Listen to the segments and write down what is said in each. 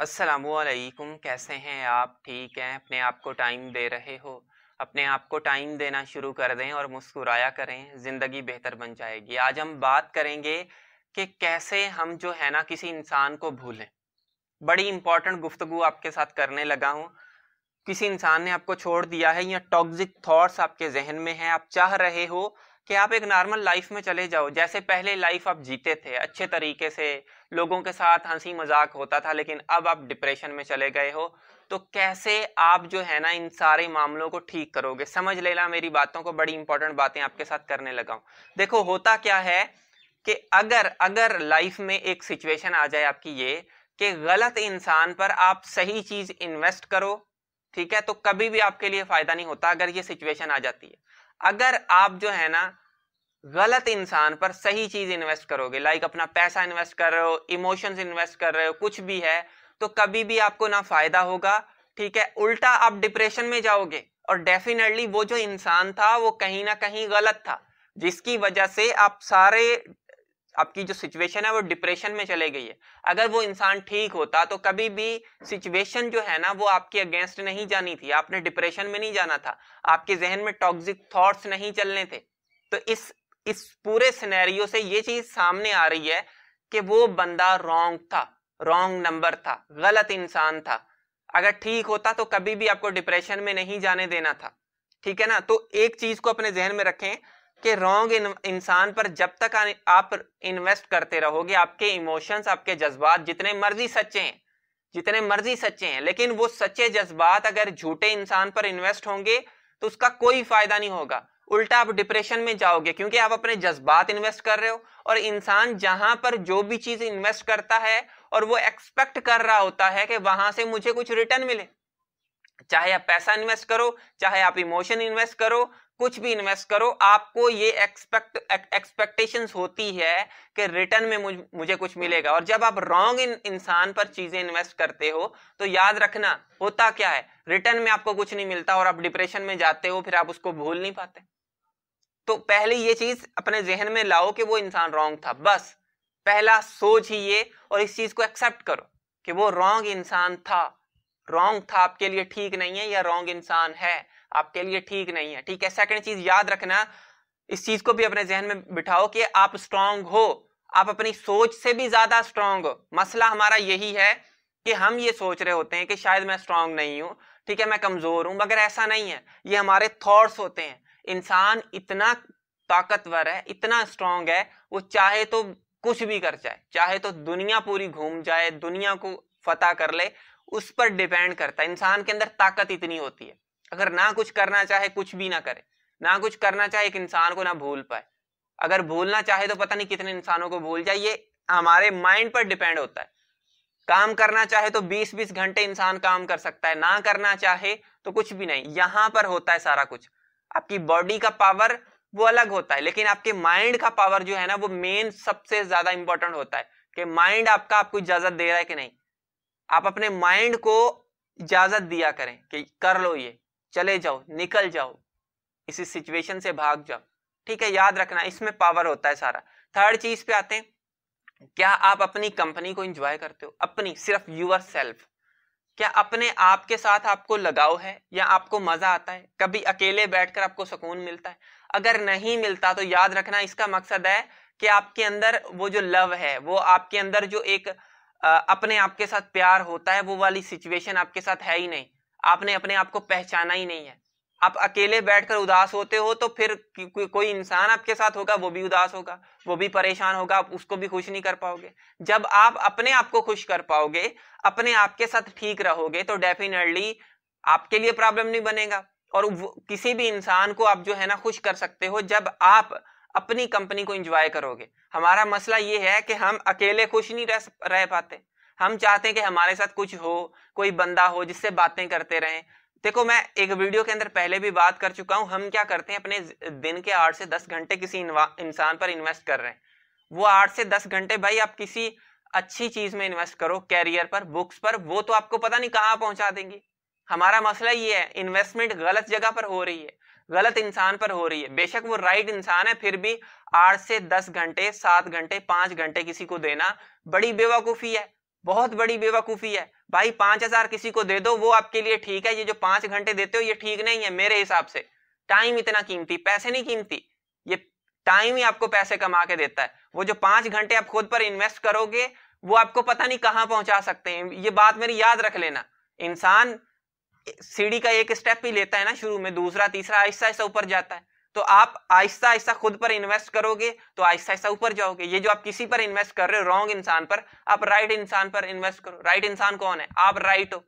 असलकुम कैसे हैं आप ठीक हैं अपने आप को टाइम दे रहे हो अपने आप को टाइम देना शुरू कर दें और मुस्कुराया करें ज़िंदगी बेहतर बन जाएगी आज हम बात करेंगे कि कैसे हम जो है ना किसी इंसान को भूलें बड़ी इंपॉर्टेंट गुफ्तु आपके साथ करने लगा हूँ किसी इंसान ने आपको छोड़ दिया है या टॉक्सिक थॉट्स आपके जहन में हैं आप चाह रहे हो कि आप एक नॉर्मल लाइफ में चले जाओ जैसे पहले लाइफ आप जीते थे अच्छे तरीके से लोगों के साथ हंसी मजाक होता था लेकिन अब आप डिप्रेशन में चले गए हो तो कैसे आप जो है ना इन सारे मामलों को ठीक करोगे समझ लेना मेरी बातों को बड़ी इंपॉर्टेंट बातें आपके साथ करने लगा हूं देखो होता क्या है कि अगर अगर लाइफ में एक सिचुएशन आ जाए आपकी ये कि गलत इंसान पर आप सही चीज इन्वेस्ट करो ठीक है तो कभी भी आपके लिए फायदा नहीं होता अगर ये सिचुएशन आ जाती है अगर आप जो है ना गलत इंसान पर सही चीज इन्वेस्ट करोगे लाइक अपना पैसा इन्वेस्ट कर रहे हो इमोशंस इन्वेस्ट कर रहे हो कुछ भी है तो कभी भी आपको ना फायदा होगा ठीक है उल्टा आप डिप्रेशन में जाओगे और डेफिनेटली वो जो इंसान था वो कहीं ना कहीं गलत था जिसकी वजह से आप सारे आपकी जो सिचुएशन है वो डिप्रेशन में चले गई है अगर वो इंसान ठीक होता तो कभी भी सिचुएशन जो है ना वो आपके अगेंस्ट नहीं जानी थी आपने डिप्रेशन में नहीं जाना था आपके जहन में टॉक्सिक थॉट्स नहीं चलने थे तो इस इस पूरे सिनेरियो से ये चीज सामने आ रही है कि वो बंदा रॉन्ग था रॉन्ग नंबर था गलत इंसान था अगर ठीक होता तो कभी भी आपको डिप्रेशन में नहीं जाने देना था ठीक है ना तो एक चीज को अपने जहन में रखें कि रॉन्ग इंसान पर जब तक आप इन्वेस्ट करते रहोगे आपके इमोशंस आपके जज्बात जितने मर्जी सच्चे हैं जितने मर्जी सच्चे हैं लेकिन वो सच्चे जज्बात अगर झूठे इंसान पर इन्वेस्ट होंगे तो उसका कोई फायदा नहीं होगा उल्टा आप डिप्रेशन में जाओगे क्योंकि आप अपने जज्बात इन्वेस्ट कर रहे हो और इंसान जहां पर जो भी चीज इन्वेस्ट करता है और वो एक्सपेक्ट कर रहा होता है कि वहां से मुझे कुछ रिटर्न मिले चाहे आप पैसा इन्वेस्ट करो चाहे आप इमोशन इन्वेस्ट करो कुछ भी इन्वेस्ट करो आपको ये एक्सपेक्ट एक्सपेक्टेशन होती है कि रिटर्न में मुझ, मुझे कुछ मिलेगा और जब आप रॉन्ग इंसान पर चीजें इन्वेस्ट करते हो तो याद रखना होता क्या है रिटर्न में आपको कुछ नहीं मिलता और आप डिप्रेशन में जाते हो फिर आप उसको भूल नहीं पाते तो पहले ये चीज अपने जहन में लाओ कि वो इंसान रॉन्ग था बस पहला सोच ही ये और इस चीज को एक्सेप्ट करो कि वो रॉन्ग इंसान था रॉन्ग था आपके लिए ठीक नहीं है या रॉन्ग इंसान है आपके लिए ठीक नहीं है ठीक है सेकंड चीज याद रखना इस चीज को भी अपने जहन में बिठाओ कि आप स्ट्रांग हो आप अपनी सोच से भी ज्यादा स्ट्रांग हो मसला हमारा यही है कि हम ये सोच रहे होते हैं कि शायद मैं स्ट्रांग नहीं हूं ठीक है मैं कमजोर हूं मगर ऐसा नहीं है ये हमारे थॉट्स होते हैं इंसान इतना ताकतवर है इतना स्ट्रांग है वो चाहे तो कुछ भी कर जाए चाहे तो दुनिया पूरी घूम जाए दुनिया को फतेह कर ले उस पर डिपेंड करता है इंसान के अंदर ताकत इतनी होती है अगर ना कुछ करना चाहे कुछ भी ना करे ना कुछ करना चाहे एक इंसान को ना भूल पाए अगर भूलना चाहे तो पता नहीं कितने इंसानों को भूल जाए ये हमारे माइंड पर डिपेंड होता है काम करना चाहे तो 20-20 घंटे इंसान काम कर सकता है ना करना चाहे तो कुछ भी नहीं यहां पर होता है सारा कुछ आपकी बॉडी का पावर वो अलग होता है लेकिन आपके माइंड का पावर जो है ना वो मेन सबसे ज्यादा इंपॉर्टेंट होता है कि माइंड आपका आपको इजाजत दे रहा है कि नहीं आप अपने माइंड को इजाजत दिया करें कि कर लो ये चले जाओ निकल जाओ इसी सिचुएशन से भाग जाओ ठीक है याद रखना इसमें पावर होता है सारा थर्ड चीज पे आते हैं क्या आप अपनी कंपनी को इंजॉय करते हो अपनी सिर्फ यूर सेल्फ क्या अपने आप के साथ आपको लगाव है या आपको मजा आता है कभी अकेले बैठकर आपको सुकून मिलता है अगर नहीं मिलता तो याद रखना इसका मकसद है कि आपके अंदर वो जो लव है वो आपके अंदर जो एक अपने आप के साथ प्यार होता है वो वाली सिचुएशन आपके साथ है ही नहीं आपने अपने आप को पहचाना ही नहीं है आप अकेले बैठकर उदास होते हो तो फिर को, कोई इंसान आपके साथ होगा वो भी उदास होगा वो भी परेशान होगा आप उसको भी खुश नहीं कर पाओगे जब आप अपने आप को खुश कर पाओगे अपने आप के साथ ठीक रहोगे तो डेफिनेटली आपके लिए प्रॉब्लम नहीं बनेगा और किसी भी इंसान को आप जो है ना खुश कर सकते हो जब आप अपनी कंपनी को इंजॉय करोगे हमारा मसला ये है कि हम अकेले खुश नहीं रह, रह पाते हम चाहते हैं कि हमारे साथ कुछ हो कोई बंदा हो जिससे बातें करते रहें देखो मैं एक वीडियो के अंदर पहले भी बात कर चुका हूँ हम क्या करते हैं अपने दिन के आठ से दस घंटे किसी इंसान पर इन्वेस्ट कर रहे हैं वो आठ से दस घंटे भाई आप किसी अच्छी चीज में इन्वेस्ट करो कैरियर पर बुक्स पर वो तो आपको पता नहीं कहाँ पहुंचा देंगे हमारा मसला ये है इन्वेस्टमेंट गलत जगह पर हो रही है गलत इंसान पर हो रही है बेशक वो राइट इंसान है फिर भी आठ से दस घंटे सात घंटे पांच घंटे किसी को देना बड़ी बेवकूफी है बहुत बड़ी बेवकूफी है भाई पांच हजार किसी को दे दो वो आपके लिए ठीक है ये जो पांच घंटे देते हो ये ठीक नहीं है मेरे हिसाब से टाइम इतना कीमती पैसे नहीं कीमती ये टाइम ही आपको पैसे कमा के देता है वो जो पांच घंटे आप खुद पर इन्वेस्ट करोगे वो आपको पता नहीं कहां पहुंचा सकते हैं ये बात मेरी याद रख लेना इंसान सीढ़ी का एक स्टेप ही लेता है ना शुरू में दूसरा तीसरा आहिस्ता आहिस्ता ऊपर जाता है तो आप आहिस्ता आहिस्ता खुद पर इन्वेस्ट करोगे तो आहिस्ता आहिस्ता ऊपर जाओगे ये जो आप किसी पर इन्वेस्ट कर रहे हो रॉन्ग इंसान पर आप राइट इंसान पर इन्वेस्ट करो राइट इंसान कौन है आप राइट हो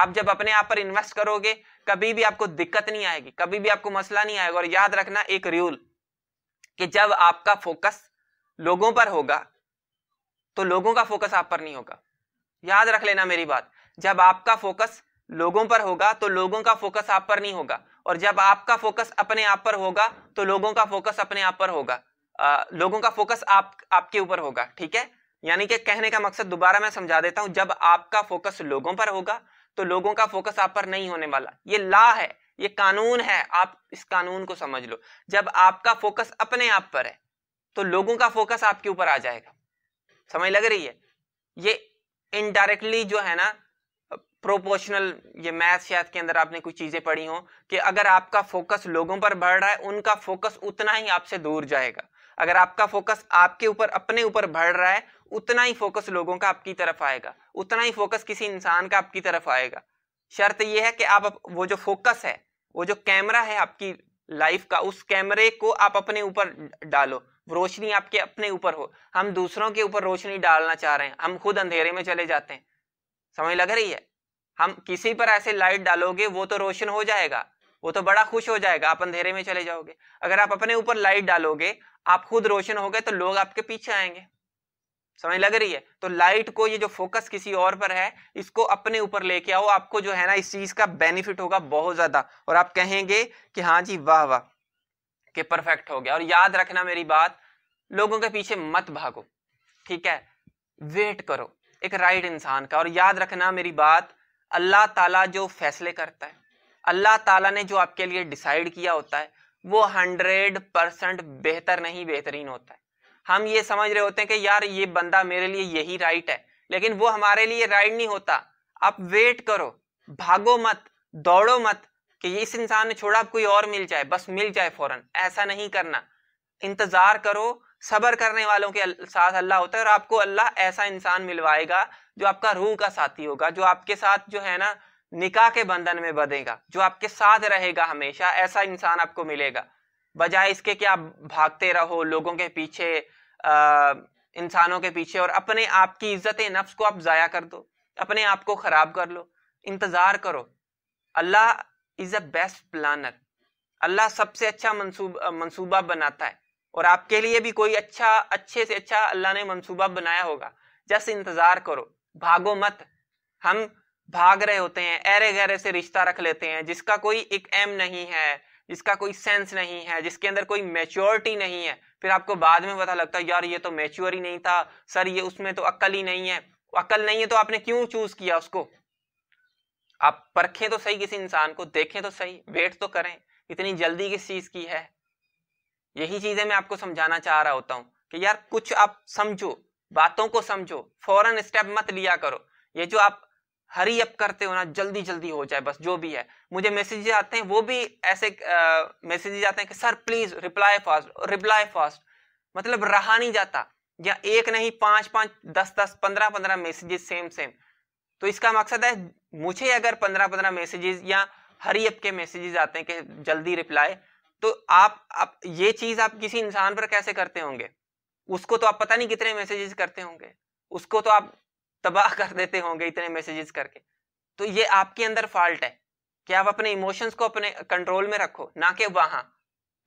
आप जब अपने आप पर इन्वेस्ट करोगे कभी भी आपको दिक्कत नहीं आएगी कभी भी आपको मसला नहीं आएगा और याद रखना एक रूल कि जब आपका फोकस लोगों पर होगा तो लोगों का फोकस आप पर नहीं होगा याद रख लेना मेरी बात जब आपका फोकस लोगों पर होगा तो लोगों का फोकस आप पर नहीं होगा और जब आपका फोकस अपने आप पर होगा तो लोगों का फोकस अपने आप पर होगा आ, लोगों का फोकस आप आपके ऊपर होगा ठीक है यानी कि कहने का मकसद दोबारा मैं समझा देता हूं जब आपका फोकस लोगों पर होगा तो लोगों का फोकस आप पर नहीं होने वाला ये ला है ये कानून है आप इस कानून को समझ लो जब आपका फोकस अपने आप पर है तो लोगों का फोकस आपके ऊपर आ जाएगा समझ लग रही है ये इनडायरेक्टली जो है ना प्रोपोर्शनल ये मैथ शायद के अंदर आपने कुछ चीज़ें पढ़ी हो कि अगर आपका फोकस लोगों पर बढ़ रहा है उनका फोकस उतना ही आपसे दूर जाएगा अगर आपका फोकस आपके ऊपर अपने ऊपर बढ़ रहा है उतना ही फोकस लोगों का आपकी तरफ आएगा उतना ही फोकस किसी इंसान का आपकी तरफ आएगा शर्त यह है कि आप वो जो फोकस है वो जो कैमरा है आपकी लाइफ का उस कैमरे को आप अपने ऊपर डालो रोशनी आपके अपने ऊपर हो हम दूसरों के ऊपर रोशनी डालना चाह रहे हैं हम खुद अंधेरे में चले जाते हैं समझ लग रही है हम किसी पर ऐसे लाइट डालोगे वो तो रोशन हो जाएगा वो तो बड़ा खुश हो जाएगा आप अंधेरे में चले जाओगे अगर आप अपने ऊपर लाइट डालोगे आप खुद रोशन हो गए तो लोग आपके पीछे आएंगे समझ लग रही है तो लाइट को ये जो फोकस किसी और पर है इसको अपने ऊपर लेके आओ आपको जो है ना इस चीज का बेनिफिट होगा बहुत ज्यादा और आप कहेंगे कि हाँ जी वाह वाह के परफेक्ट हो गया और याद रखना मेरी बात लोगों के पीछे मत भागो ठीक है वेट करो एक राइट इंसान का और याद रखना मेरी बात अल्लाह ताला जो फैसले करता है अल्लाह ताला ने जो आपके लिए डिसाइड किया होता है वो हंड्रेड परसेंट बेहतर नहीं बेहतरीन होता है हम ये समझ रहे होते हैं कि यार ये बंदा मेरे लिए यही राइट है लेकिन वो हमारे लिए राइट नहीं होता आप वेट करो भागो मत दौड़ो मत कि इस इंसान ने छोड़ा आप कोई और मिल जाए बस मिल जाए फौरन ऐसा नहीं करना इंतजार करो सबर करने वालों के साथ अल्लाह होता है और आपको अल्लाह ऐसा इंसान मिलवाएगा जो आपका रूह का साथी होगा जो आपके साथ जो है ना निकाह के बंधन में बंधेगा जो आपके साथ रहेगा हमेशा ऐसा इंसान आपको मिलेगा बजाय इसके कि आप भागते रहो लोगों के पीछे इंसानों के पीछे और अपने आप की इज्जत नफ्स को आप ज़ाया कर दो अपने आप को ख़राब कर लो इंतज़ार करो Allah is a best planner Allah सबसे अच्छा मनसूबा बनाता है और आपके लिए भी कोई अच्छा अच्छे से अच्छा अल्लाह ने मनसूबा बनाया होगा जस्ट इंतजार करो भागो मत हम भाग रहे होते हैं ऐरे गहरे से रिश्ता रख लेते हैं जिसका कोई एक एम नहीं है जिसका कोई सेंस नहीं है जिसके अंदर कोई मेच्योरिटी नहीं है फिर आपको बाद में पता लगता है यार ये तो मेच्योर ही नहीं था सर ये उसमें तो अक्ल ही नहीं है अक्ल नहीं है तो आपने क्यों चूज किया उसको आप परखें तो सही किसी इंसान को देखें तो सही वेट तो करें इतनी जल्दी किस चीज की है यही चीजें मैं आपको समझाना चाह रहा होता हूँ कि यार कुछ आप समझो बातों को समझो फौरन स्टेप मत लिया करो ये जो आप हरी अप करते हो ना जल्दी जल्दी हो जाए बस जो भी है मुझे मैसेज आते हैं वो भी ऐसे मैसेजेज आते हैं कि sir please reply fast reply fast मतलब रहा नहीं जाता या एक नहीं पांच पांच दस दस पंद्रह पंद्रह मैसेजेस सेम सेम तो इसका मकसद है मुझे अगर पंद्रह पंद्रह मैसेजेस या हरी अप के मैसेजेस आते हैं कि जल्दी रिप्लाई तो आप आप ये चीज आप किसी इंसान पर कैसे करते होंगे उसको तो आप पता नहीं कितने मैसेजेस करते होंगे उसको तो आप तबाह कर देते होंगे इतने मैसेजेस करके तो ये आपके अंदर फॉल्ट है कि आप अपने इमोशंस को अपने कंट्रोल में रखो ना कि वहां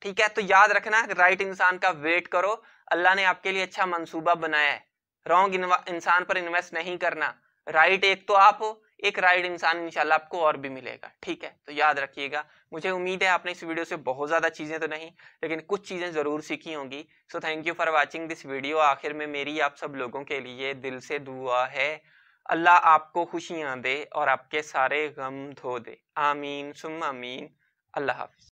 ठीक है तो याद रखना राइट इंसान का वेट करो अल्लाह ने आपके लिए अच्छा मंसूबा बनाया है रॉन्ग इंसान पर इन्वेस्ट नहीं करना राइट एक तो आप हो एक राइड इंसान इंशाल्लाह आपको और भी मिलेगा ठीक है तो याद रखिएगा मुझे उम्मीद है आपने इस वीडियो से बहुत ज़्यादा चीज़ें तो नहीं लेकिन कुछ चीज़ें ज़रूर सीखी होंगी so thank you for watching this video आखिर में मेरी आप सब लोगों के लिए दिल से दुआ है अल्लाह आपको खुशियाँ दे और आपके सारे गम धो दे आमीन सुम आमीन अल्लाह हाफिज़